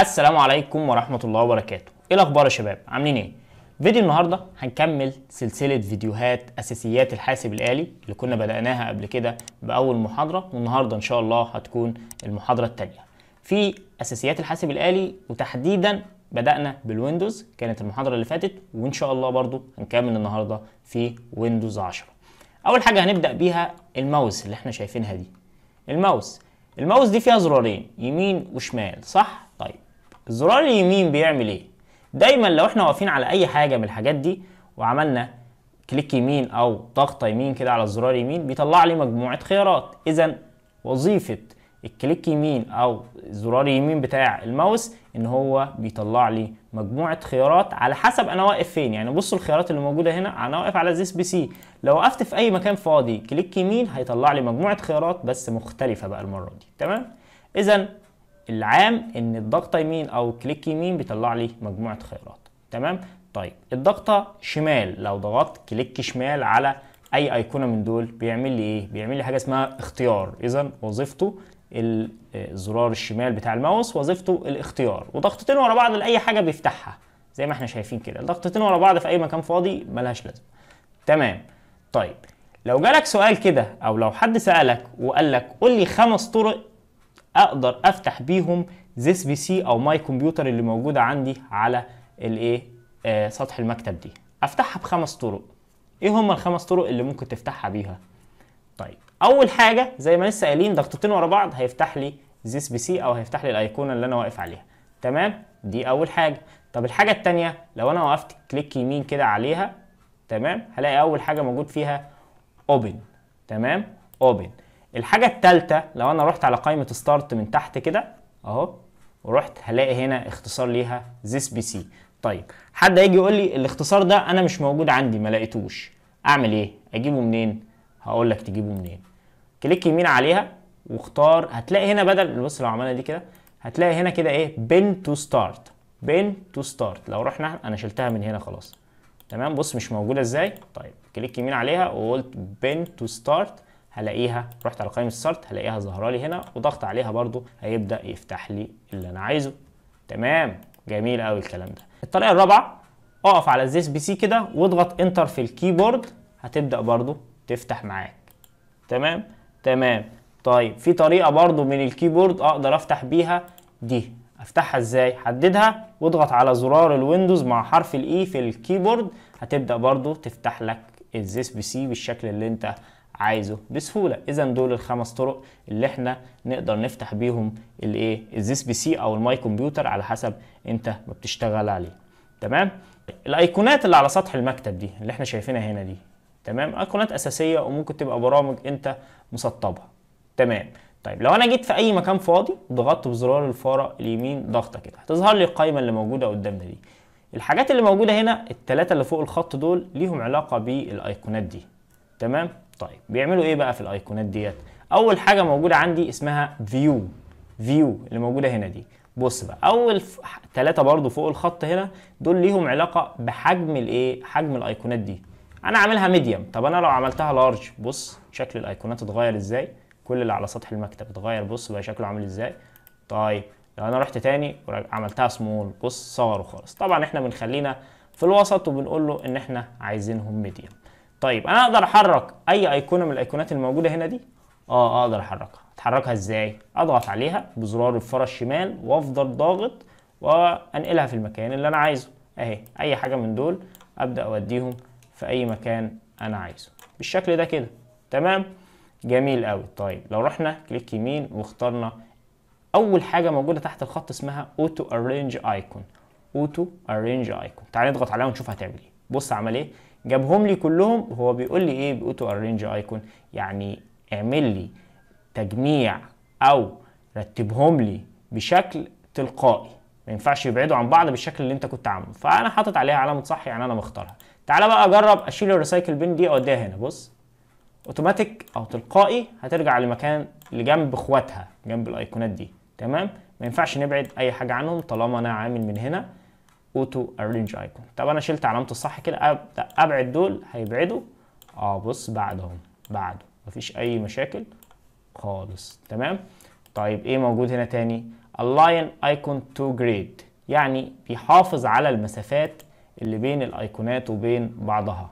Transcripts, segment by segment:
السلام عليكم ورحمة الله وبركاته ايه الاخبار يا شباب عاملين ايه فيديو النهاردة هنكمل سلسلة فيديوهات اساسيات الحاسب الالي اللي كنا بدأناها قبل كده باول محاضرة والنهاردة ان شاء الله هتكون المحاضرة التانية في اساسيات الحاسب الالي وتحديدا بدأنا بالويندوز كانت المحاضرة اللي فاتت وان شاء الله برضو هنكمل النهاردة في ويندوز 10 اول حاجة هنبدأ بيها الماوس اللي احنا شايفينها دي الماوس الماوس دي فيها زرارين يمين وشمال صح الزرار اليمين بيعمل ايه دايما لو احنا واقفين على اي حاجه من الحاجات دي وعملنا كليك يمين او ضغطه يمين كده على الزرار اليمين بيطلع لي مجموعه خيارات اذا وظيفه الكليك يمين او الزرار اليمين بتاع الماوس ان هو بيطلع لي مجموعه خيارات على حسب انا واقف فين يعني بصوا الخيارات اللي موجوده هنا انا واقف على زيس بي سي لو وقفت في اي مكان فاضي كليك يمين هيطلع لي مجموعه خيارات بس مختلفه بقى المره دي تمام اذا العام ان الضغطه يمين او كليك يمين بيطلع لي مجموعه خيارات تمام طيب الضغطه شمال لو ضغطت كليك شمال على اي ايقونه من دول بيعمل لي ايه بيعمل لي حاجه اسمها اختيار اذا وظيفته آه، الزرار الشمال بتاع الماوس وظيفته الاختيار وضغطتين ورا بعض لاي حاجه بيفتحها زي ما احنا شايفين كده ضغطتين ورا بعض في اي مكان فاضي ملهاش لازمه تمام طيب لو جالك سؤال كده او لو حد سالك وقال لك قول لي خمس طرق اقدر افتح بيهم زيس بي سي او ماي كمبيوتر اللي موجوده عندي على الايه آه سطح المكتب دي افتحها بخمس طرق ايه هم الخمس طرق اللي ممكن تفتحها بيها طيب اول حاجه زي ما لسه قايلين ضغطتين ورا بعض هيفتح لي زيس بي سي او هيفتح لي الايقونه اللي انا واقف عليها تمام دي اول حاجه طب الحاجه الثانيه لو انا وقفت كليك يمين كده عليها تمام هلاقي اول حاجه موجود فيها اوبن تمام اوبن الحاجه الثالثه لو انا رحت على قائمه ستارت من تحت كده اهو ورحت هلاقي هنا اختصار ليها زيس بي سي طيب حد هيجي يقول لي الاختصار ده انا مش موجود عندي ما لقيتوش اعمل ايه اجيبه منين هقول لك تجيبه منين كليك يمين عليها واختار هتلاقي هنا بدل بص لو عملنا دي كده هتلاقي هنا كده ايه بين تو ستارت بين تو ستارت لو رحنا انا شلتها من هنا خلاص تمام بص مش موجوده ازاي طيب كليك يمين عليها وقلت بين تو ستارت هلاقيها رحت على قائمه السارت هلاقيها ظاهره لي هنا وضغط عليها برده هيبدا يفتح لي اللي انا عايزه تمام جميل قوي الكلام ده الطريقه الرابعه اقف على الزيس بي سي كده واضغط انتر في الكيبورد هتبدا برده تفتح معاك تمام تمام طيب في طريقه برده من الكيبورد اقدر افتح بيها دي افتحها ازاي حددها واضغط على زرار الويندوز مع حرف الاي e في الكيبورد هتبدا برضو تفتح لك الزيس بي سي بالشكل اللي انت عايزه بسهوله اذا دول الخمس طرق اللي احنا نقدر نفتح بيهم الايه الزيس بي سي او الماي كمبيوتر على حسب انت ما بتشتغل عليه تمام الايقونات اللي على سطح المكتب دي اللي احنا شايفينها هنا دي تمام ايقونات اساسيه وممكن تبقى برامج انت مسطبها تمام طيب لو انا جيت في اي مكان فاضي ضغطت بزرار الفاره اليمين ضغطه كده هتظهر لي القائمه اللي موجوده قدامنا دي الحاجات اللي موجوده هنا الثلاثه اللي فوق الخط دول ليهم علاقه بالايقونات دي تمام طيب بيعملوا ايه بقى في الايقونات ديت اول حاجه موجوده عندي اسمها فيو فيو اللي موجوده هنا دي بص بقى اول ثلاثه برضو فوق الخط هنا دول ليهم علاقه بحجم الايه حجم الايقونات دي انا عاملها ميديم طب انا لو عملتها لارج بص شكل الايقونات اتغير ازاي كل اللي على سطح المكتب اتغير بص بقى شكله عامل ازاي طيب لو انا رحت تاني وعملتها سمول بص صغروا خالص طبعا احنا بنخلينا في الوسط وبنقول له ان احنا عايزينهم ميديم طيب انا اقدر احرك اي ايقونه من الايقونات الموجوده هنا دي اه اقدر احركها اتحركها ازاي اضغط عليها بزرار الفرش الشمال وافضل ضاغط وانقلها في المكان اللي انا عايزه اهي اي حاجه من دول ابدا اوديهم في اي مكان انا عايزه بالشكل ده كده تمام جميل قوي طيب لو رحنا كليك يمين واخترنا اول حاجه موجوده تحت الخط اسمها اوتو ارينج ايكون اوتو ارينج ايكون تعالى نضغط عليها ونشوف هتعمل ايه بص عمل ايه جابهم لي كلهم هو بيقول لي ايه بيقول تو ارينج ايكون يعني اعمل لي تجميع او رتبهم لي بشكل تلقائي ما ينفعش يبعدوا عن بعض بالشكل اللي انت كنت عامله فانا حاطط عليها علامه صح يعني انا مختارها تعالى بقى اجرب اشيل الريسايكل بين دي اوديها هنا بص اوتوماتيك او تلقائي هترجع لمكان اللي جنب اخواتها جنب الايقونات دي تمام ما ينفعش نبعد اي حاجه عنهم طالما انا عامل من هنا اوتو ارينج ايكون طب انا شلت علامه الصح كده ابدا ابعد دول هيبعدوا اه بص بعدهم بعده مفيش اي مشاكل خالص تمام طيب ايه موجود هنا تاني الاين ايكون تو جريد يعني بيحافظ على المسافات اللي بين الايقونات وبين بعضها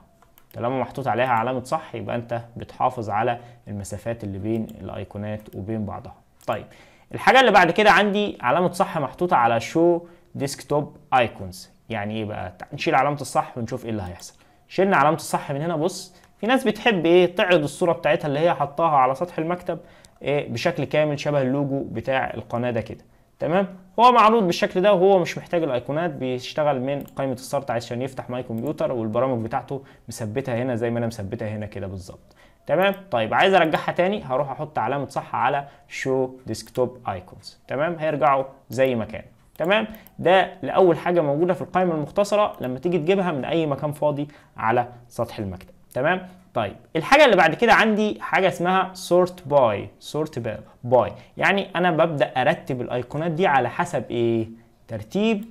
طالما محطوط عليها علامه صح يبقى انت بتحافظ على المسافات اللي بين الايقونات وبين بعضها طيب الحاجه اللي بعد كده عندي علامه صح محطوطه على شو ديسكتوب ايكونز يعني ايه بقى نشيل علامه الصح ونشوف ايه اللي هيحصل شلنا علامه الصح من هنا بص في ناس بتحب ايه تعرض الصوره بتاعتها اللي هي حطاها على سطح المكتب إيه بشكل كامل شبه اللوجو بتاع القناه ده كده تمام هو معروض بالشكل ده وهو مش محتاج الايقونات بيشتغل من قائمه السارت عشان يفتح ماي كمبيوتر والبرامج بتاعته مثبتها هنا زي ما انا مثبتها هنا كده بالظبط تمام طيب عايز ارجعها تاني هروح احط علامه صح على شو ديسكتوب ايكونز تمام هيرجعوا زي ما كانوا تمام ده لاول حاجه موجوده في القائمه المختصره لما تيجي تجيبها من اي مكان فاضي على سطح المكتب تمام طيب الحاجه اللي بعد كده عندي حاجه اسمها سورت باي سورت باي يعني انا ببدا ارتب الايقونات دي على حسب ايه ترتيب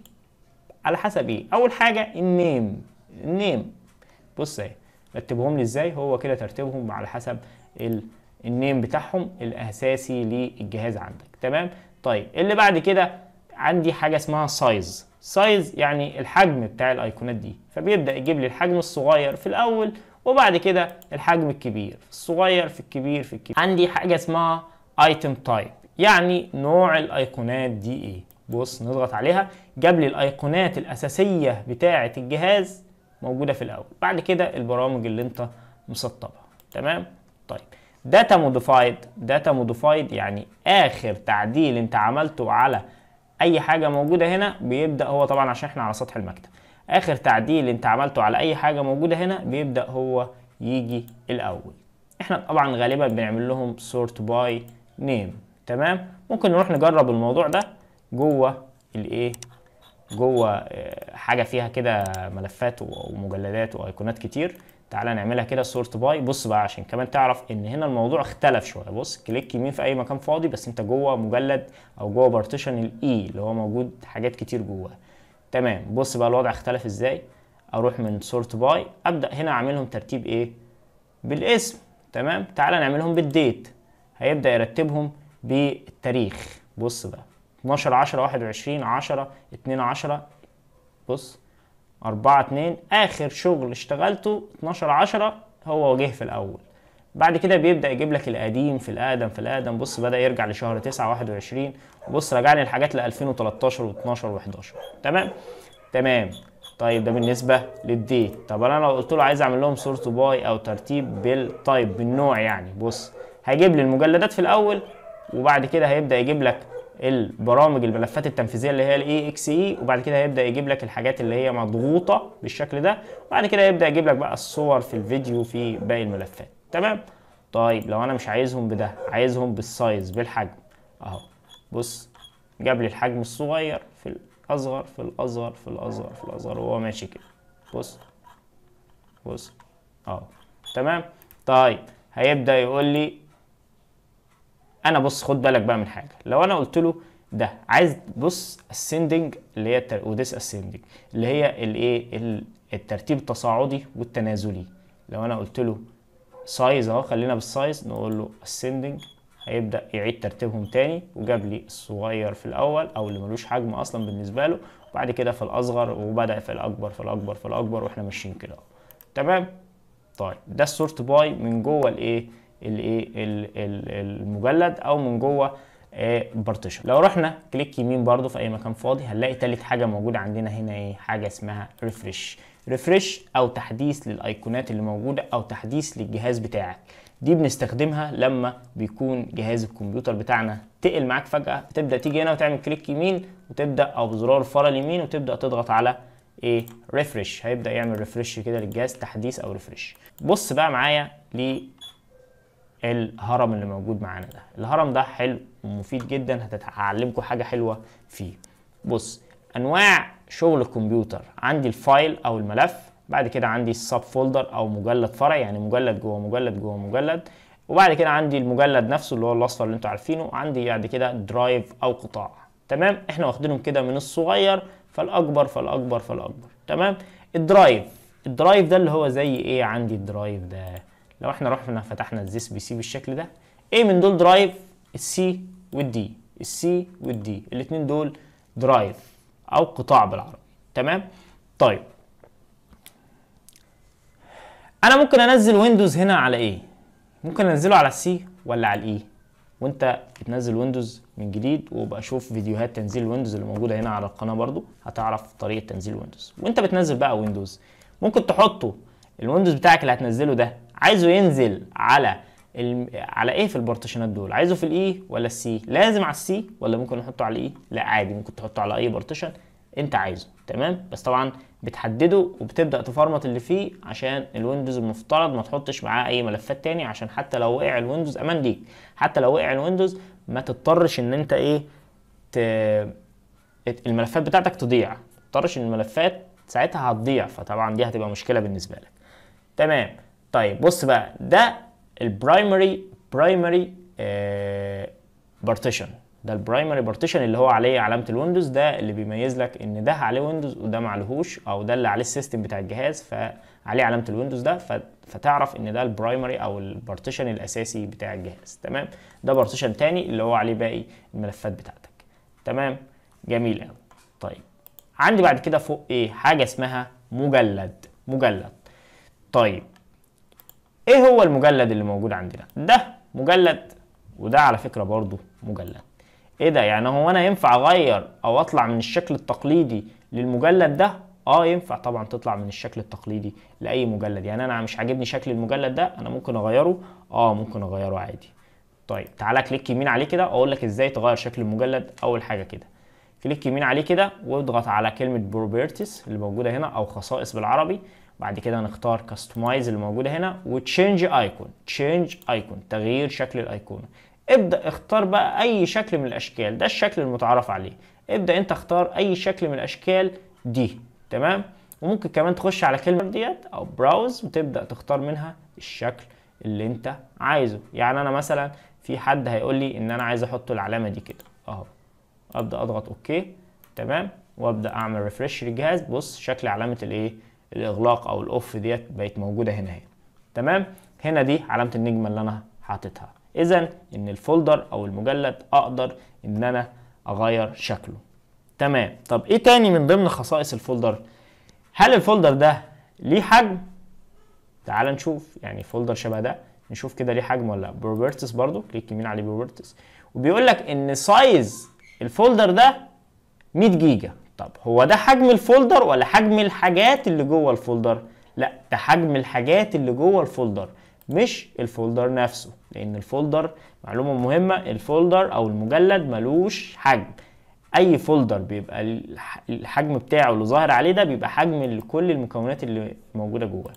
على حسب ايه اول حاجه النيم النيم بص اهي رتبهم لي ازاي هو كده ترتيبهم على حسب النيم بتاعهم الاساسي للجهاز عندك تمام طيب اللي بعد كده عندي حاجه اسمها سايز سايز يعني الحجم بتاع الايقونات دي فبيبدا يجيب لي الحجم الصغير في الاول وبعد كده الحجم الكبير في الصغير في الكبير في الكبير عندي حاجه اسمها ايتم تايب يعني نوع الايقونات دي ايه بص نضغط عليها جاب لي الايقونات الاساسيه بتاعه الجهاز موجوده في الاول بعد كده البرامج اللي انت مسطبها تمام طيب داتا موديفايد داتا موديفايد يعني اخر تعديل انت عملته على اي حاجه موجوده هنا بيبدا هو طبعا عشان احنا على سطح المكتب اخر تعديل انت عملته على اي حاجه موجوده هنا بيبدا هو يجي الاول احنا طبعا غالبا بنعمل لهم sort باي نيم تمام ممكن نروح نجرب الموضوع ده جوه الايه جوه آه، حاجه فيها كده ملفات ومجلدات وايقونات كتير تعالى نعملها كده سورت باي بص بقى عشان كمان تعرف ان هنا الموضوع اختلف شويه بص كليك يمين في اي مكان فاضي بس انت جوه مجلد او جوه بارتيشن الاي e اللي هو موجود حاجات كتير جواه تمام بص بقى الوضع اختلف ازاي اروح من سورت باي ابدا هنا اعملهم ترتيب ايه بالاسم تمام تعالى نعملهم بالديت هيبدا يرتبهم بالتاريخ بص بقى 12 10 21 10 2 10 بص 4 2 اخر شغل اشتغلته 12 10 هو وجه في الاول بعد كده بيبدا يجيب لك القديم في الادم في الادم بص بدا يرجع لشهر 9 21 بص رجعني الحاجات ل 2013 و12 و11 تمام تمام طيب ده بالنسبه للديت طب انا لو قلت له عايز اعمل لهم سورت باي او ترتيب بالتايب بالنوع يعني بص هيجيب لي المجلدات في الاول وبعد كده هيبدا يجيب لك البرامج الملفات التنفيذيه اللي هي الاي اكس اي e، وبعد كده هيبدا يجيب لك الحاجات اللي هي مضغوطه بالشكل ده وبعد كده يبدا يجيب لك بقى الصور في الفيديو في باقي الملفات تمام طيب لو انا مش عايزهم بده عايزهم بالسايز بالحجم اهو بص جاب لي الحجم الصغير في الاصغر في الاصغر في الاصغر في الاصغر وهو ماشي كده بص بص اهو تمام طيب هيبدا يقول لي انا بص خد بالك بقى من حاجه لو انا قلت له ده عايز بص ascending اللي هي التر... وديس ascending اللي هي الايه الترتيب التصاعدي والتنازلي لو انا قلت له سايز اهو خلينا بالسايز نقول له ascending هيبدا يعيد ترتيبهم تاني وجاب لي الصغير في الاول او اللي ملوش حجم اصلا بالنسبه له وبعد كده في الاصغر وبدا في الاكبر في الاكبر في الاكبر واحنا ماشيين كده تمام طيب ده السورت باي من جوه الايه المجلد او من جوه البارتيشن آه، لو رحنا كليك يمين برده في اي مكان فاضي هنلاقي تالت حاجه موجوده عندنا هنا ايه حاجه اسمها ريفرش ريفرش او تحديث للايقونات اللي موجوده او تحديث للجهاز بتاعك دي بنستخدمها لما بيكون جهاز الكمبيوتر بتاعنا تقل معاك فجاه بتبدا تيجي هنا وتعمل كليك يمين وتبدا او بزرار الفاره اليمين وتبدا تضغط على ايه ريفرش هيبدا يعمل ريفرش كده للجهاز تحديث او ريفرش بص بقى معايا الهرم اللي موجود معانا ده الهرم ده حلو ومفيد جدا هتعلمكم حاجه حلوه فيه بص انواع شغل الكمبيوتر عندي الفايل او الملف بعد كده عندي السب فولدر او مجلد فرعي يعني مجلد جوه مجلد جوه مجلد وبعد كده عندي المجلد نفسه اللي هو الاصفر اللي انتم عارفينه عندي بعد كده درايف او قطاع تمام احنا واخدينهم كده من الصغير فالاكبر فالاكبر فالاكبر تمام الدرايف الدرايف ده اللي هو زي ايه عندي الدرايف ده لو احنا رحنا فتحنا الزيس بي سي بالشكل ده ايه من دول درايف السي والدي السي والدي الاثنين دول درايف او قطاع بالعربي تمام طيب انا ممكن انزل ويندوز هنا على ايه ممكن انزله على السي ولا على الاي e؟ وانت بتنزل ويندوز من جديد وبقى شوف فيديوهات تنزيل ويندوز اللي موجوده هنا على القناه برضو هتعرف طريقه تنزيل ويندوز وانت بتنزل بقى ويندوز ممكن تحطه الويندوز بتاعك اللي هتنزله ده عايزه ينزل على ال... على ايه في البارتيشنات دول عايزه في الاي ولا السي لازم على السي ولا ممكن نحطه على الاي لا عادي ممكن تحطه على اي بارتيشن انت عايزه تمام بس طبعا بتحدده وبتبدا تفرمت اللي فيه عشان الويندوز المفترض ما تحطش معاه اي ملفات تاني عشان حتى لو وقع الويندوز امان ليك حتى لو وقع الويندوز ما تضطرش ان انت ايه ت... الملفات بتاعتك تضيع ما تضطرش ان الملفات ساعتها هتضيع فطبعا دي هتبقى مشكله بالنسبه لك تمام طيب بص بقى ده البرايمري برايمري بارتيشن آه، ده البرايمري بارتيشن اللي هو عليه علامه الويندوز ده اللي بيميز لك ان ده عليه ويندوز وده ما عليهوش او ده اللي عليه السيستم بتاع الجهاز فعليه علامه الويندوز ده فتعرف ان ده البرايمري او البارتيشن الاساسي بتاع الجهاز تمام ده بارتيشن تاني اللي هو عليه باقي الملفات بتاعتك تمام جميل قوي طيب عندي بعد كده فوق ايه حاجه اسمها مجلد مجلد طيب ايه هو المجلد اللي موجود عندنا ده مجلد وده على فكره برضو مجلد ايه ده يعني هو انا ينفع اغير او اطلع من الشكل التقليدي للمجلد ده اه ينفع طبعا تطلع من الشكل التقليدي لاي مجلد يعني انا مش عاجبني شكل المجلد ده انا ممكن اغيره اه ممكن اغيره عادي طيب تعالى كليك يمين عليه كده اقول لك ازاي تغير شكل المجلد اول حاجه كده كليك يمين عليه كده واضغط على كلمه بروبرتيز اللي موجوده هنا او خصائص بالعربي بعد كده نختار كاستمايز اللي موجوده هنا وتشينج ايكون تشينج ايكون تغيير شكل الايكون ابدا اختار بقى اي شكل من الاشكال ده الشكل المتعارف عليه ابدا انت اختار اي شكل من الاشكال دي تمام وممكن كمان تخش على كلمه ديت او براوز وتبدا تختار منها الشكل اللي انت عايزه يعني انا مثلا في حد هيقول لي ان انا عايز احط العلامه دي كده اهو ابدا اضغط اوكي تمام وابدا اعمل ريفرش للجهاز بص شكل علامه الايه الاغلاق او الاوف ديت بقت موجوده هنا هنا تمام هنا دي علامه النجمه اللي انا حاططها اذا ان الفولدر او المجلد اقدر ان انا اغير شكله تمام طب ايه تاني من ضمن خصائص الفولدر هل الفولدر ده ليه حجم تعال نشوف يعني فولدر شبه ده نشوف كده ليه حجم ولا بروبرتس برضو كليك يمين عليه بروبرتس وبيقول لك ان سايز الفولدر ده 100 جيجا طب هو ده حجم الفولدر ولا حجم الحاجات اللي جوه الفولدر لا ده حجم الحاجات اللي جوه الفولدر مش الفولدر نفسه لان الفولدر معلومه مهمه الفولدر او المجلد ملوش حجم اي فولدر بيبقى الحجم بتاعه اللي ظاهر عليه ده بيبقى حجم كل المكونات اللي موجوده جواه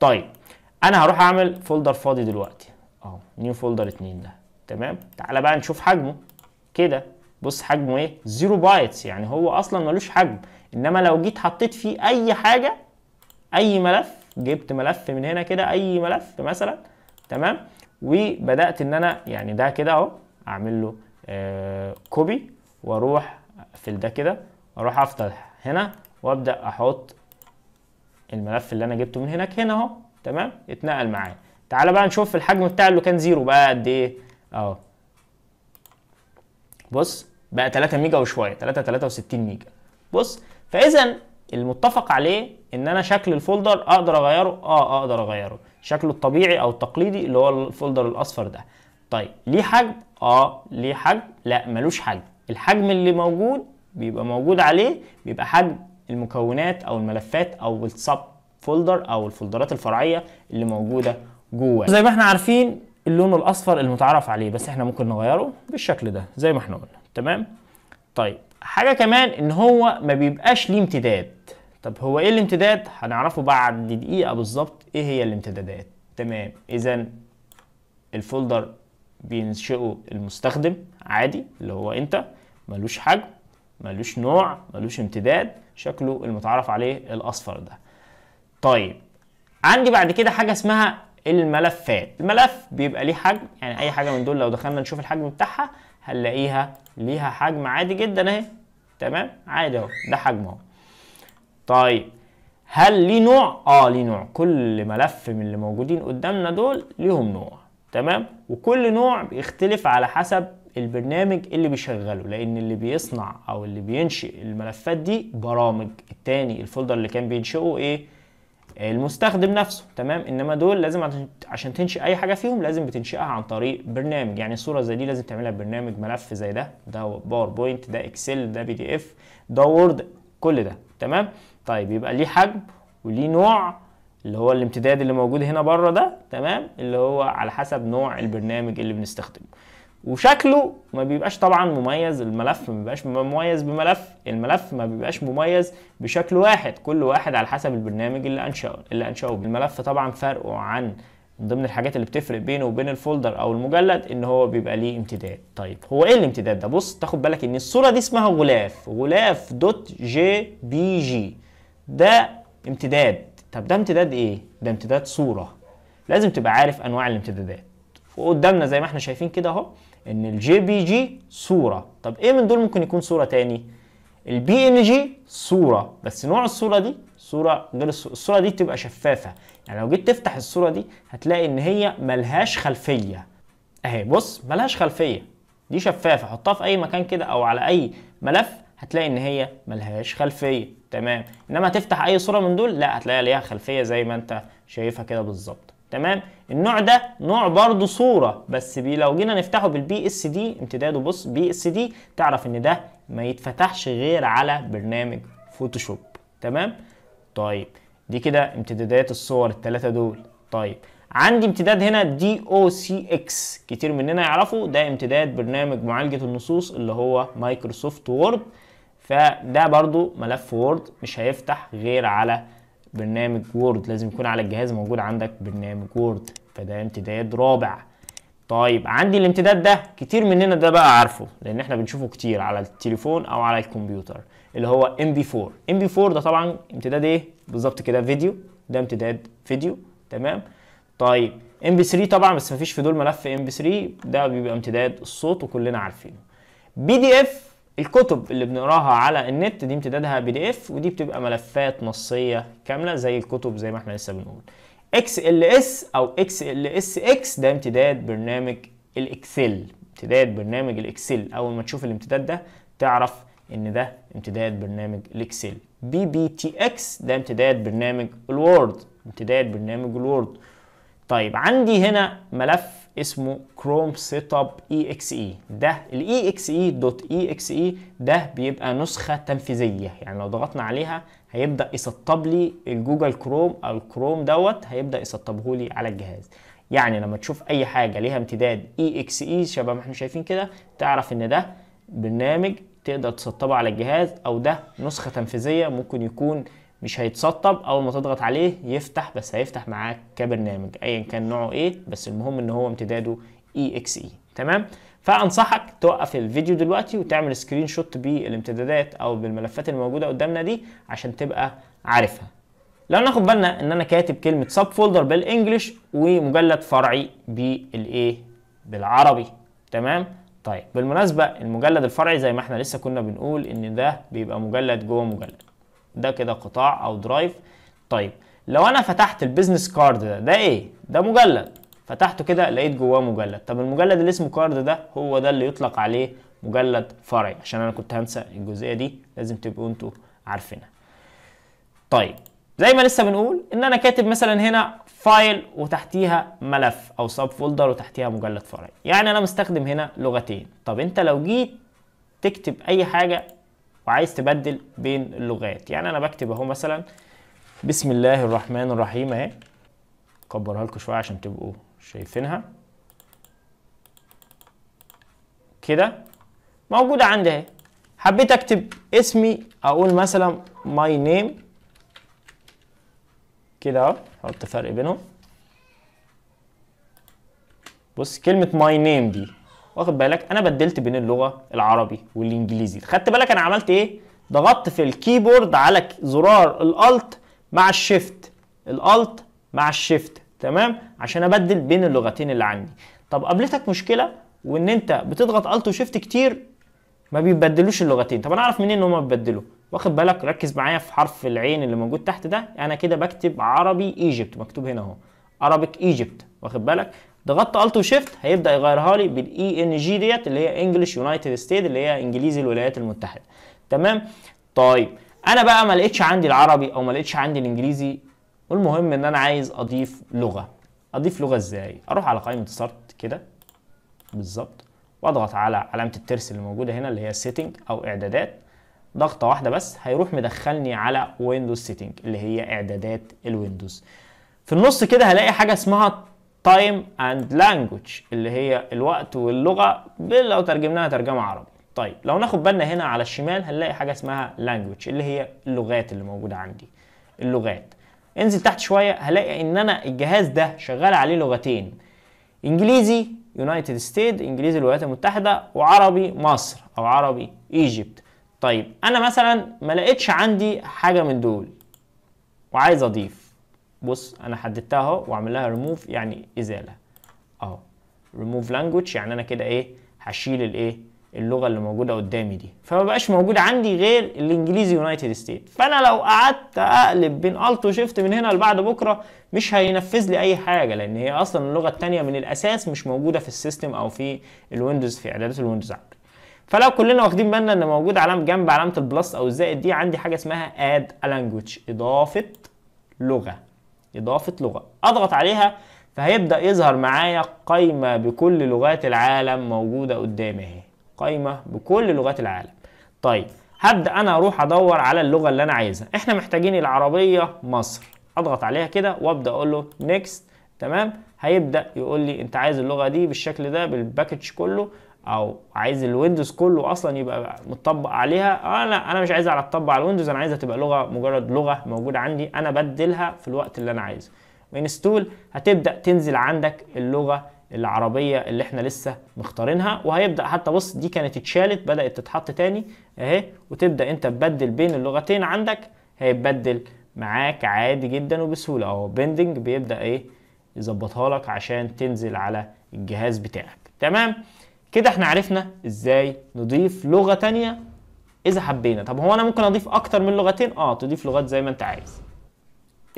طيب انا هروح اعمل فولدر فاضي دلوقتي اهو نيو فولدر 2 ده تمام تعالى بقى نشوف حجمه كده بص حجمه ايه زيرو بايتس يعني هو اصلا ملوش حجم انما لو جيت حطيت فيه اي حاجه اي ملف جبت ملف من هنا كده اي ملف مثلا تمام وبدات ان انا يعني ده كده اهو اعمل له آه كوبي واروح اقفل ده كده اروح افتح هنا وابدا احط الملف اللي انا جبته من هناك هنا اهو تمام اتنقل معايا تعالى بقى نشوف الحجم بتاع اللي كان زيرو بقى قد ايه اهو بص بقى 3 ميجا وشويه 3 63 ميجا بص فاذا المتفق عليه ان انا شكل الفولدر اقدر اغيره اه اقدر اغيره شكله الطبيعي او التقليدي اللي هو الفولدر الاصفر ده طيب ليه حجم اه ليه حجم لا ملوش حجم الحجم اللي موجود بيبقى موجود عليه بيبقى حجم المكونات او الملفات او السب فولدر او الفولدرات الفرعيه اللي موجوده جوه زي ما احنا عارفين اللون الاصفر المتعارف عليه بس احنا ممكن نغيره بالشكل ده زي ما احنا قلنا تمام طيب حاجه كمان ان هو ما بيبقاش ليه امتداد طب هو ايه الامتداد هنعرفه بعد دقيقه بالظبط ايه هي الامتدادات تمام اذا الفولدر بينشئه المستخدم عادي اللي هو انت ملوش حجم ملوش نوع ملوش امتداد شكله المتعارف عليه الاصفر ده طيب عندي بعد كده حاجه اسمها الملفات الملف بيبقى ليه حجم يعني اي حاجه من دول لو دخلنا نشوف الحجم بتاعها هنلاقيها ليها حجم عادي جدا اهي تمام عادي اهو ده حجمه اهو طيب هل ليه نوع اه ليه نوع كل ملف من اللي موجودين قدامنا دول ليهم نوع تمام وكل نوع بيختلف على حسب البرنامج اللي بيشغله لان اللي بيصنع او اللي بينشئ الملفات دي برامج التاني الفولدر اللي كان بينشئه ايه المستخدم نفسه تمام انما دول لازم عشان تنشئ اي حاجه فيهم لازم بتنشئها عن طريق برنامج يعني صوره زي دي لازم تعملها ببرنامج ملف زي ده ده باوربوينت ده اكسل ده بي دي اف ده وورد كل ده تمام طيب يبقى ليه حجم وليه نوع اللي هو الامتداد اللي موجود هنا بره ده تمام اللي هو على حسب نوع البرنامج اللي بنستخدمه وشكله ما بيبقاش طبعا مميز الملف ما بيبقاش مميز بملف الملف ما بيبقاش مميز بشكل واحد كل واحد على حسب البرنامج اللي انشاه اللي انشاه الملف طبعا فرقه عن ضمن الحاجات اللي بتفرق بينه وبين الفولدر او المجلد ان هو بيبقى ليه امتداد طيب هو ايه الامتداد ده بص تاخد بالك ان الصوره دي اسمها غلاف غلاف دوت جي بي جي ده امتداد طب ده امتداد ايه ده امتداد صوره لازم تبقى عارف انواع الامتدادات وقدامنا زي ما احنا شايفين كده اهو ان الجي بي جي صوره طب ايه من دول ممكن يكون صوره تاني البي ان جي صوره بس نوع الصوره دي صوره غير الصوره دي بتبقى شفافه يعني لو جيت تفتح الصوره دي هتلاقي ان هي ملهاش خلفيه اهي بص ملهاش خلفيه دي شفافه حطها في اي مكان كده او على اي ملف هتلاقي ان هي ملهاش خلفيه تمام انما تفتح اي صوره من دول لا هتلاقي ليها خلفيه زي ما انت شايفها كده بالظبط تمام النوع ده نوع برضه صوره بس بي لو جينا نفتحه بالبي اس دي امتداده بص بي اس دي تعرف ان ده ما يتفتحش غير على برنامج فوتوشوب تمام طيب دي كده امتدادات الصور الثلاثه دول طيب عندي امتداد هنا دي او سي اكس كتير مننا يعرفوا ده امتداد برنامج معالجه النصوص اللي هو مايكروسوفت وورد فده برضه ملف وورد مش هيفتح غير على برنامج وورد لازم يكون على الجهاز موجود عندك برنامج وورد فده امتداد رابع طيب عندي الامتداد ده كتير مننا ده بقى عارفه لان احنا بنشوفه كتير على التليفون او على الكمبيوتر اللي هو ام بي 4 ام بي 4 ده طبعا امتداد ايه بالظبط كده فيديو ده امتداد فيديو تمام طيب ام بي 3 طبعا بس مفيش في دول ملف ام بي 3 ده بيبقى امتداد الصوت وكلنا عارفينه بي دي اف الكتب اللي بنقراها على النت دي امتدادها بي دي اف ودي بتبقى ملفات نصيه كامله زي الكتب زي ما احنا لسه بنقول اكس ال اس او اكس ال اس اكس ده امتداد برنامج الاكسل امتداد برنامج الاكسل اول ما تشوف الامتداد ده تعرف ان ده امتداد برنامج الاكسل بي بي تي اكس ده امتداد برنامج الوورد امتداد برنامج الوورد طيب عندي هنا ملف اسمه كروم سيت اب اي اكس اي ده الاي اكس اي دوت اي اكس اي ده بيبقى نسخه تنفيذيه يعني لو ضغطنا عليها هيبدا يسطب لي الجوجل كروم او الكروم دوت هيبدا يسطبه لي على الجهاز يعني لما تشوف اي حاجه ليها امتداد اي اكس اي شبه ما احنا شايفين كده تعرف ان ده برنامج تقدر تسطبه على الجهاز او ده نسخه تنفيذيه ممكن يكون مش هيتسطب اول ما تضغط عليه يفتح بس هيفتح معاك كبرنامج ايا كان نوعه ايه بس المهم ان هو امتداده اي اكس اي تمام فانصحك توقف الفيديو دلوقتي وتعمل سكرين شوت بالامتدادات او بالملفات الموجوده قدامنا دي عشان تبقى عارفها لو ناخد بالنا ان انا كاتب كلمه سب فولدر بالانجلش ومجلد فرعي بالايه بالعربي تمام طيب بالمناسبه المجلد الفرعي زي ما احنا لسه كنا بنقول ان ده بيبقى مجلد جوه مجلد ده كده قطاع او درايف طيب لو انا فتحت البيزنس كارد ده ده ايه ده مجلد فتحته كده لقيت جواه مجلد طب المجلد اللي اسمه كارد ده هو ده اللي يطلق عليه مجلد فرعي عشان انا كنت هنسى الجزئيه دي لازم تبقوا انتوا عارفينها طيب زي ما لسه بنقول ان انا كاتب مثلا هنا فايل وتحتيها ملف او سب فولدر وتحتيها مجلد فرعي يعني انا مستخدم هنا لغتين طب انت لو جيت تكتب اي حاجه وعايز تبدل بين اللغات يعني انا بكتب اهو مثلا بسم الله الرحمن الرحيم اهي اكبرها لكم شويه عشان تبقوا شايفينها كده موجوده عندي اهي حبيت اكتب اسمي اقول مثلا ماي نيم كده اهو احط فرق بينهم بص كلمه ماي نيم دي واخد بالك انا بدلت بين اللغه العربي والانجليزي خدت بالك انا عملت ايه ضغطت في الكيبورد على زرار الالت مع الشيفت الالت مع الشيفت تمام عشان ابدل بين اللغتين اللي عندي طب قابلتك مشكله وان انت بتضغط الت وشيفت كتير ما بيبدلوش اللغتين طب انا اعرف منين ان هم بيبدلوا واخد بالك ركز معايا في حرف العين اللي موجود تحت ده انا كده بكتب عربي ايجيبت مكتوب هنا اهو عربيك ايجيبت واخد بالك ضغطت الت وشيفت هيبدا يغيرها لي بالاي ان e جي ديت اللي هي انجلش يونايتد ستيت اللي هي انجليزي الولايات المتحده تمام طيب انا بقى ما لقيتش عندي العربي او ما لقيتش عندي الانجليزي والمهم ان انا عايز اضيف لغه اضيف لغه ازاي اروح على قائمه السارت كده بالظبط واضغط على علامه الترس اللي موجوده هنا اللي هي سيتنج او اعدادات ضغطه واحده بس هيروح مدخلني على ويندوز سيتنج اللي هي اعدادات الويندوز في النص كده هلاقي حاجه اسمها تايم اند لانجوج اللي هي الوقت واللغة لو ترجمناها ترجمة عربي طيب لو ناخد بالنا هنا على الشمال هنلاقي حاجة اسمها لانجوج اللي هي اللغات اللي موجودة عندي اللغات انزل تحت شوية هلاقي ان انا الجهاز ده شغال عليه لغتين انجليزي يونايتد ستيت انجليزي الولايات المتحدة وعربي مصر او عربي ايجيبت طيب انا مثلا ما لقيتش عندي حاجة من دول وعايز اضيف بص انا حددتها اهو واعمل لها ريموف يعني ازاله اهو ريموف لانجوج يعني انا كده ايه هشيل الايه اللغه اللي موجوده قدامي دي فما بقاش موجود عندي غير الانجليزي يونايتد ستيت فانا لو قعدت اقلب بين الت وشيفت من هنا لبعد بكره مش هينفذ لي اي حاجه لان هي اصلا اللغه الثانيه من الاساس مش موجوده في السيستم او في الويندوز في اعدادات الويندوز عندي فلو كلنا واخدين بالنا ان موجود علامه جنب علامه البلس او الزائد دي عندي حاجه اسمها اد لانجوج اضافه لغه إضافة لغة أضغط عليها فهيبدأ يظهر معايا قائمة بكل لغات العالم موجودة قدامي اهي قائمة بكل لغات العالم طيب هبدأ أنا أروح أدور على اللغة اللي أنا عايزها إحنا محتاجين العربية مصر أضغط عليها كده وأبدأ أقول له نيكست تمام هيبدأ يقول لي أنت عايز اللغة دي بالشكل ده بالباكج كله او عايز الويندوز كله اصلا يبقى متطبق عليها انا انا مش عايز على تطبق على الويندوز انا عايزها تبقى لغه مجرد لغه موجوده عندي انا بدلها في الوقت اللي انا عايزه وانستول هتبدا تنزل عندك اللغه العربيه اللي احنا لسه مختارينها وهيبدا حتى بص دي كانت اتشالت بدات تتحط تاني اهي وتبدا انت تبدل بين اللغتين عندك هيتبدل معاك عادي جدا وبسهوله اهو بيندنج بيبدا ايه يظبطها لك عشان تنزل على الجهاز بتاعك تمام كده احنا عرفنا ازاي نضيف لغه تانية اذا حبينا طب هو انا ممكن اضيف اكتر من لغتين اه تضيف لغات زي ما انت عايز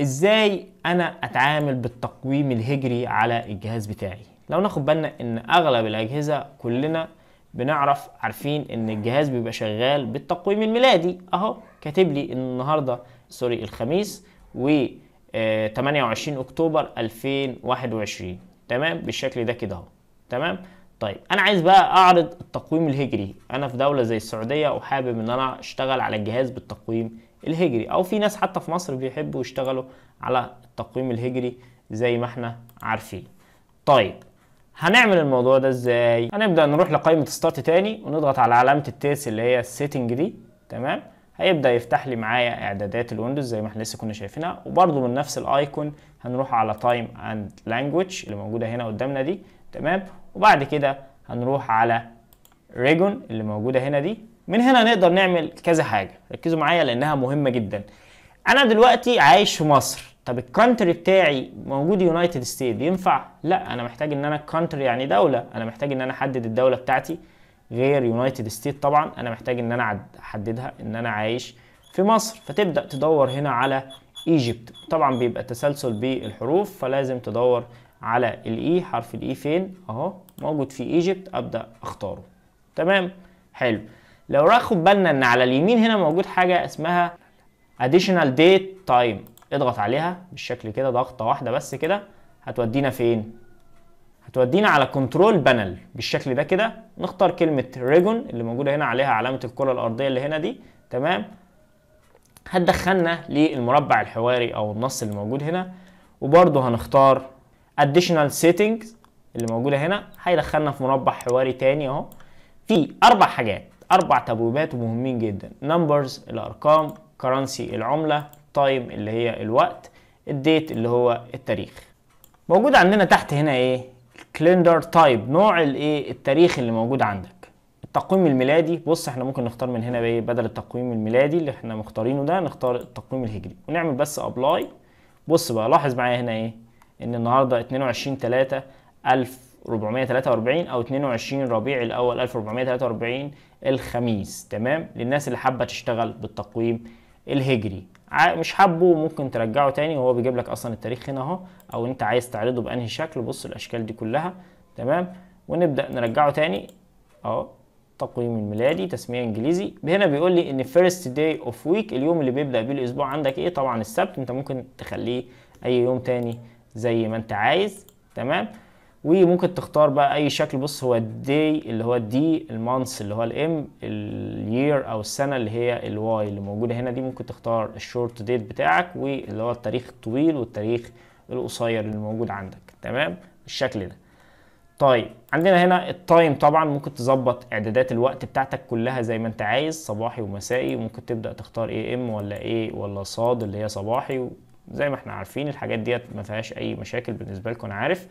ازاي انا اتعامل بالتقويم الهجري على الجهاز بتاعي لو ناخد بالنا ان اغلب الاجهزه كلنا بنعرف عارفين ان الجهاز بيبقى شغال بالتقويم الميلادي اهو كاتب لي ان النهارده سوري الخميس و 28 آه، اكتوبر 2021 تمام بالشكل ده كده اهو تمام طيب انا عايز بقى اعرض التقويم الهجري انا في دوله زي السعوديه وحابب ان انا اشتغل على الجهاز بالتقويم الهجري او في ناس حتى في مصر بيحبوا يشتغلوا على التقويم الهجري زي ما احنا عارفين طيب هنعمل الموضوع ده ازاي هنبدا نروح لقائمه ستارت تاني ونضغط على علامه التيس اللي هي السيتنج دي تمام هيبدا يفتح لي معايا اعدادات الويندوز زي ما احنا لسه كنا شايفينها وبرده من نفس الايكون هنروح على تايم اند لانجوج اللي موجوده هنا قدامنا دي تمام وبعد كده هنروح على ريجون اللي موجوده هنا دي من هنا نقدر نعمل كذا حاجه ركزوا معايا لانها مهمه جدا انا دلوقتي عايش في مصر طب الكونتري بتاعي موجود يونايتد ستيت ينفع لا انا محتاج ان انا كونتري يعني دوله انا محتاج ان انا احدد الدوله بتاعتي غير يونايتد ستيت طبعا انا محتاج ان انا احددها ان انا عايش في مصر فتبدا تدور هنا على ايجيبت طبعا بيبقى تسلسل بالحروف فلازم تدور على الاي e. حرف الاي e فين اهو موجود في ايجيبت ابدا اختاره تمام حلو لو راخد بالنا ان على اليمين هنا موجود حاجه اسمها اديشنال ديت تايم اضغط عليها بالشكل كده ضغطه واحده بس كده هتودينا فين هتودينا على كنترول بانل بالشكل ده كده نختار كلمه ريجون اللي موجوده هنا عليها علامه الكره الارضيه اللي هنا دي تمام هتدخلنا للمربع الحواري او النص اللي موجود هنا وبرده هنختار اديشنال سيتنجز اللي موجوده هنا هيدخلنا في مربع حواري تاني اهو في اربع حاجات اربع تبويبات ومهمين جدا نمبرز الارقام كرنسي العمله تايم اللي هي الوقت الديت اللي هو التاريخ موجود عندنا تحت هنا ايه الكلندر تايب نوع الايه التاريخ اللي موجود عندك التقويم الميلادي بص احنا ممكن نختار من هنا بايه بدل التقويم الميلادي اللي احنا مختارينه ده نختار التقويم الهجري ونعمل بس ابلاي بص بقى لاحظ معايا هنا ايه ان النهارده 22 3 1443 او 22 ربيع الاول 1443 الخميس تمام للناس اللي حابه تشتغل بالتقويم الهجري مش حابه ممكن ترجعه تاني وهو بيجيب لك اصلا التاريخ هنا اهو او انت عايز تعرضه بانهي شكل بص الاشكال دي كلها تمام ونبدا نرجعه تاني اهو تقويم الميلادي تسميه انجليزي هنا بيقول لي ان فيرست داي اوف ويك اليوم اللي بيبدا بيه الاسبوع عندك ايه طبعا السبت انت ممكن تخليه اي يوم تاني زي ما انت عايز تمام وممكن تختار بقى اي شكل بص هو الدي اللي هو الدي المانس اللي هو الام الير او السنه اللي هي الواي اللي موجوده هنا دي ممكن تختار الشورت ديت بتاعك واللي هو التاريخ الطويل والتاريخ القصير اللي موجود عندك تمام بالشكل ده طيب عندنا هنا التايم طبعا ممكن تظبط اعدادات الوقت بتاعتك كلها زي ما انت عايز صباحي ومسائي وممكن تبدا تختار اي ام ولا ايه ولا صاد اللي هي صباحي زي ما احنا عارفين الحاجات ديت ما فيهاش اي مشاكل بالنسبه لكم انا عارف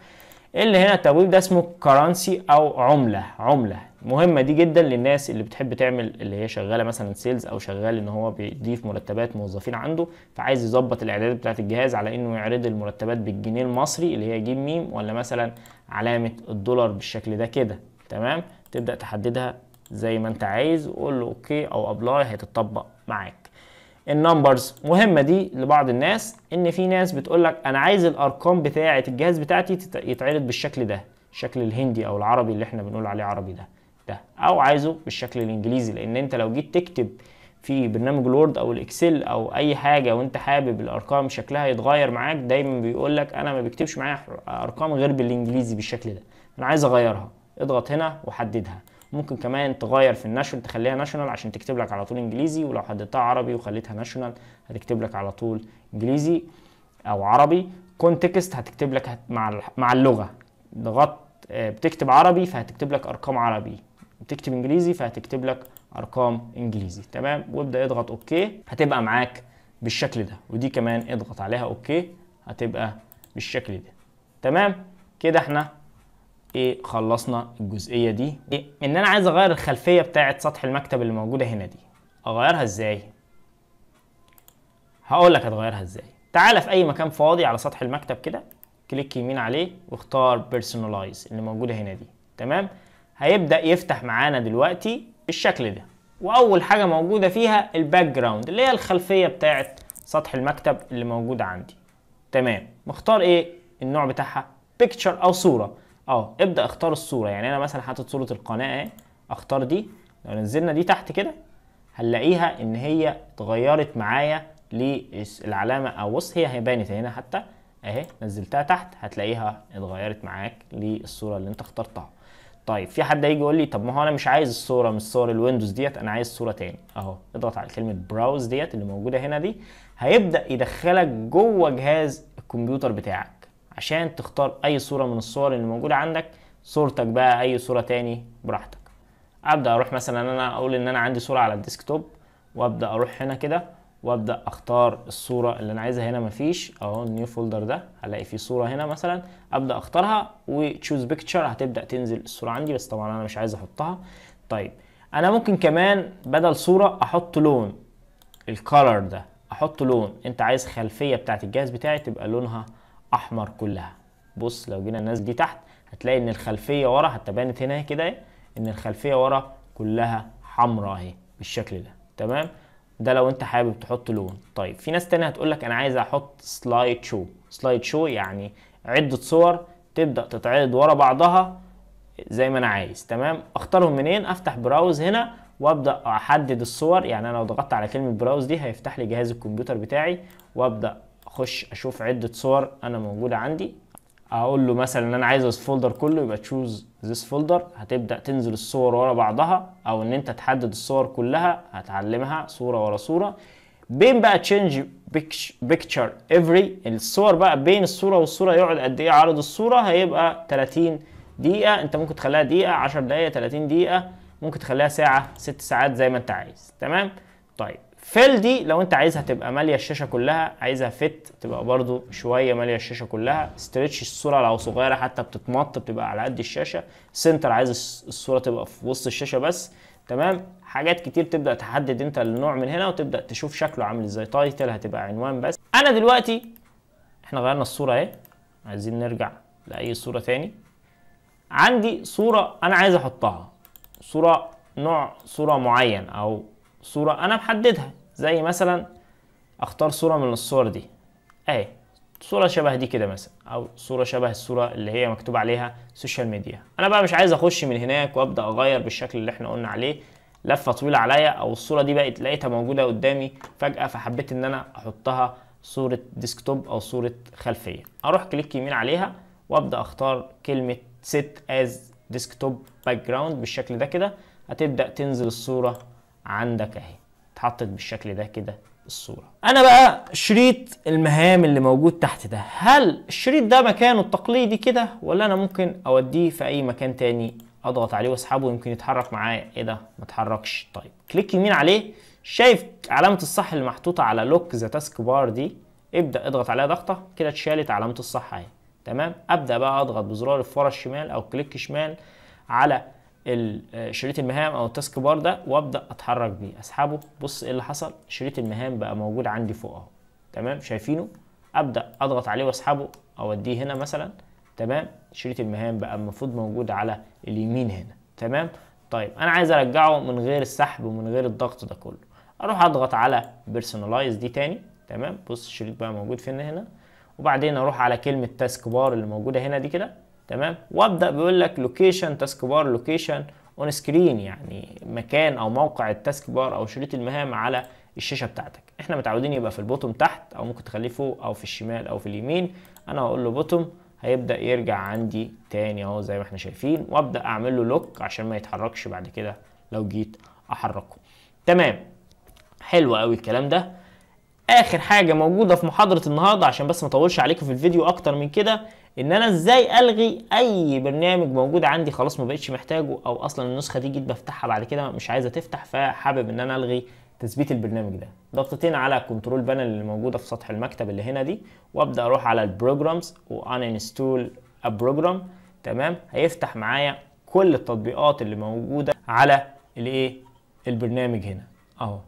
اللي هنا التبويب ده اسمه كرنسي او عمله عمله مهمه دي جدا للناس اللي بتحب تعمل اللي هي شغاله مثلا سيلز او شغال ان هو بيضيف مرتبات موظفين عنده فعايز يظبط الاعدادات بتاعه الجهاز على انه يعرض المرتبات بالجنيه المصري اللي هي جيم ميم ولا مثلا علامه الدولار بالشكل ده كده تمام تبدا تحددها زي ما انت عايز وقول له اوكي او ابلاي هتتطبق معاك النمبرز مهمه دي لبعض الناس ان في ناس بتقول لك انا عايز الارقام بتاعه الجهاز بتاعتي يتعرض بالشكل ده الشكل الهندي او العربي اللي احنا بنقول عليه عربي ده ده او عايزه بالشكل الانجليزي لان انت لو جيت تكتب في برنامج الوورد او الاكسل او اي حاجه وانت حابب الارقام شكلها يتغير معاك دايما بيقول لك انا ما بكتبش معايا ارقام غير بالانجليزي بالشكل ده انا عايز اغيرها اضغط هنا وحددها ممكن كمان تغير في الناشونال تخليها ناشونال عشان تكتب لك على طول انجليزي ولو حددتها عربي وخليتها ناشونال هتكتب لك على طول انجليزي او عربي كونتكست هتكتب لك مع مع اللغه ضغطت آه، بتكتب عربي فهتكتب لك ارقام عربي بتكتب انجليزي فهتكتب لك ارقام انجليزي تمام وابدا اضغط اوكي هتبقى معاك بالشكل ده ودي كمان اضغط عليها اوكي هتبقى بالشكل ده تمام كده احنا ايه خلصنا الجزئيه دي إيه؟ ان انا عايز اغير الخلفيه بتاعه سطح المكتب اللي موجوده هنا دي اغيرها ازاي هقول لك هتغيرها ازاي تعالى في اي مكان فاضي على سطح المكتب كده كليك يمين عليه واختار بيرسونلايز اللي موجوده هنا دي تمام هيبدا يفتح معانا دلوقتي بالشكل ده واول حاجه موجوده فيها الباك جراوند اللي هي الخلفيه بتاعه سطح المكتب اللي موجوده عندي تمام مختار ايه النوع بتاعها بيكتشر او صوره اه ابدا اختار الصوره يعني انا مثلا حاطط صوره القناه اهي اختار دي لو نزلنا دي تحت كده هنلاقيها ان هي اتغيرت معايا للعلامه او بص هي هيبانت هنا حتى اهي نزلتها تحت هتلاقيها اتغيرت معاك للصوره اللي انت اخترتها طيب في حد هيجي يقول لي طب ما هو انا مش عايز الصوره من صور الويندوز ديت انا عايز صوره تاني اهو اضغط على كلمه براوز ديت اللي موجوده هنا دي هيبدا يدخلك جوه جهاز الكمبيوتر بتاعك عشان تختار اي صورة من الصور اللي موجودة عندك صورتك بقى اي صورة تاني براحتك ابدا اروح مثلا انا اقول ان انا عندي صورة على الديسكتوب وابدا اروح هنا كده وابدا اختار الصورة اللي انا عايزها هنا مفيش اهو النيو فولدر ده هلاقي فيه صورة هنا مثلا ابدا اختارها وتشوز بيكتشر هتبدا تنزل الصورة عندي بس طبعا انا مش عايز احطها طيب انا ممكن كمان بدل صورة احط لون الكالر ده احط لون انت عايز خلفية بتاعت الجهاز بتاعي تبقى لونها احمر كلها بص لو جينا الناس دي تحت هتلاقي ان الخلفيه ورا حتى بانت هنا كده ان الخلفيه ورا كلها حمراء اهي بالشكل ده تمام ده لو انت حابب تحط لون طيب في ناس تانية هتقول لك انا عايز احط سلايد شو سلايد شو يعني عده صور تبدا تتعرض ورا بعضها زي ما انا عايز تمام اختارهم منين افتح براوز هنا وابدا احدد الصور يعني انا لو ضغطت على كلمه براوز دي هيفتح لي جهاز الكمبيوتر بتاعي وابدا اخش اشوف عده صور انا موجوده عندي اقول له مثلا ان انا عايز الفولدر كله يبقى تشوز ذيس فولدر هتبدا تنزل الصور ورا بعضها او ان انت تحدد الصور كلها هتعلمها صوره ورا صوره بين بقى تشينج بيكتشر افري الصور بقى بين الصوره والصوره يقعد قد ايه عرض الصوره هيبقى 30 دقيقه انت ممكن تخليها دقيقه 10 دقائق 30 دقيقه ممكن تخليها ساعه 6 ساعات زي ما انت عايز تمام طيب فيل دي لو انت عايزها تبقى ماليه الشاشه كلها عايزها فيت تبقى برضو شويه ماليه الشاشه كلها ستريتش الصوره لو صغيره حتى بتتمط بتبقى على قد الشاشه سنتر عايز الصوره تبقى في وسط الشاشه بس تمام حاجات كتير تبدا تحدد انت النوع من هنا وتبدا تشوف شكله عامل ازاي تايتل هتبقى عنوان بس انا دلوقتي احنا غيرنا الصوره اهي عايزين نرجع لاي صوره تاني عندي صوره انا عايز احطها صوره نوع صوره معين او صوره انا محددها زي مثلا اختار صورة من الصور دي اهي صورة شبه دي كده مثلا او صورة شبه الصورة اللي هي مكتوب عليها سوشيال ميديا انا بقى مش عايز اخش من هناك وابدا اغير بالشكل اللي احنا قلنا عليه لفة طويلة عليا او الصورة دي بقت لقيتها موجودة قدامي فجأة فحبيت ان انا احطها صورة ديسكتوب او صورة خلفية اروح كليك يمين عليها وابدا اختار كلمة set as desktop background بالشكل ده كده هتبدأ تنزل الصورة عندك اهي اتحطت بالشكل ده كده الصورة أنا بقى شريط المهام اللي موجود تحت ده هل الشريط ده مكانه التقليدي كده ولا أنا ممكن أوديه في أي مكان تاني أضغط عليه وأسحبه يمكن يتحرك معايا إيه ده ما اتحركش طيب كليك يمين عليه شايف علامة الصح اللي محطوطة على لوك ذا تاسك بار دي ابدأ اضغط عليها ضغطة كده اتشالت علامة الصح أهي تمام أبدأ بقى أضغط بزرار الفرس شمال أو كليك شمال على آه، شريط المهام او التاسك بار ده وابدا اتحرك بيه اسحبه بص ايه اللي حصل شريط المهام بقى موجود عندي فوق اهو تمام شايفينه ابدا اضغط عليه واسحبه اوديه هنا مثلا تمام شريط المهام بقى المفروض موجود على اليمين هنا تمام طيب انا عايز ارجعه من غير السحب ومن غير الضغط ده كله اروح اضغط على بيرسونلايز دي تاني تمام بص الشريط بقى موجود فين هنا وبعدين اروح على كلمه تاسك بار اللي موجوده هنا دي كده تمام وابدا بيقول لك لوكيشن تاسك بار لوكيشن اون سكرين يعني مكان او موقع التاسك بار او شريط المهام على الشاشه بتاعتك احنا متعودين يبقى في البوتوم تحت او ممكن تخليه فوق او في الشمال او في اليمين انا هقول له بوتوم هيبدا يرجع عندي تاني اهو زي ما احنا شايفين وابدا اعمل له لوك عشان ما يتحركش بعد كده لو جيت احركه تمام حلو قوي الكلام ده اخر حاجه موجوده في محاضره النهارده عشان بس ما اطولش عليكم في الفيديو اكتر من كده ان انا ازاي الغي اي برنامج موجود عندي خلاص ما بقتش محتاجه او اصلا النسخه دي جيت بفتحها بعد كده مش عايزه تفتح فحابب ان انا الغي تثبيت البرنامج ده ضغطتين على كنترول بانل اللي موجوده في سطح المكتب اللي هنا دي وابدا اروح على البروجرامز وان انستول ا بروجرام تمام هيفتح معايا كل التطبيقات اللي موجوده على الايه البرنامج هنا اهو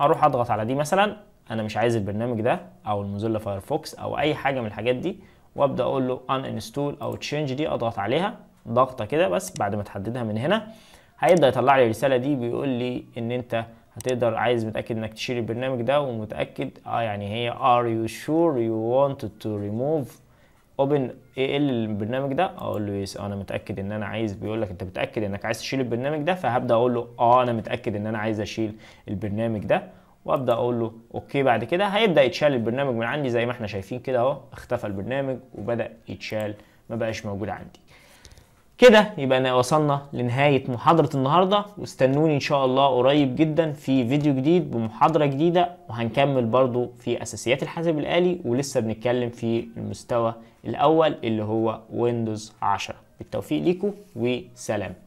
اروح اضغط على دي مثلا انا مش عايز البرنامج ده او الموزيلا فايرفوكس او اي حاجه من الحاجات دي وابدا اقول له ان انستول او تشينج دي اضغط عليها ضغطه كده بس بعد ما تحددها من هنا هيبدا يطلع لي الرساله دي بيقول لي ان انت هتقدر عايز متاكد انك تشيل البرنامج ده ومتاكد اه يعني هي ار يو شور يو want تو ريموف اوبن ايه البرنامج ده اقول له يس انا متاكد ان انا عايز بيقول لك انت متاكد انك عايز تشيل البرنامج ده فهبدا اقول له اه انا متاكد ان انا عايز اشيل البرنامج ده وابدا اقول له اوكي بعد كده هيبدا يتشال البرنامج من عندي زي ما احنا شايفين كده اهو اختفى البرنامج وبدا يتشال ما بقاش موجود عندي كده يبقى أنا وصلنا لنهايه محاضره النهارده واستنوني ان شاء الله قريب جدا في فيديو جديد بمحاضره جديده وهنكمل برضو في اساسيات الحاسب الالي ولسه بنتكلم في المستوى الاول اللي هو ويندوز 10 بالتوفيق ليكم وسلام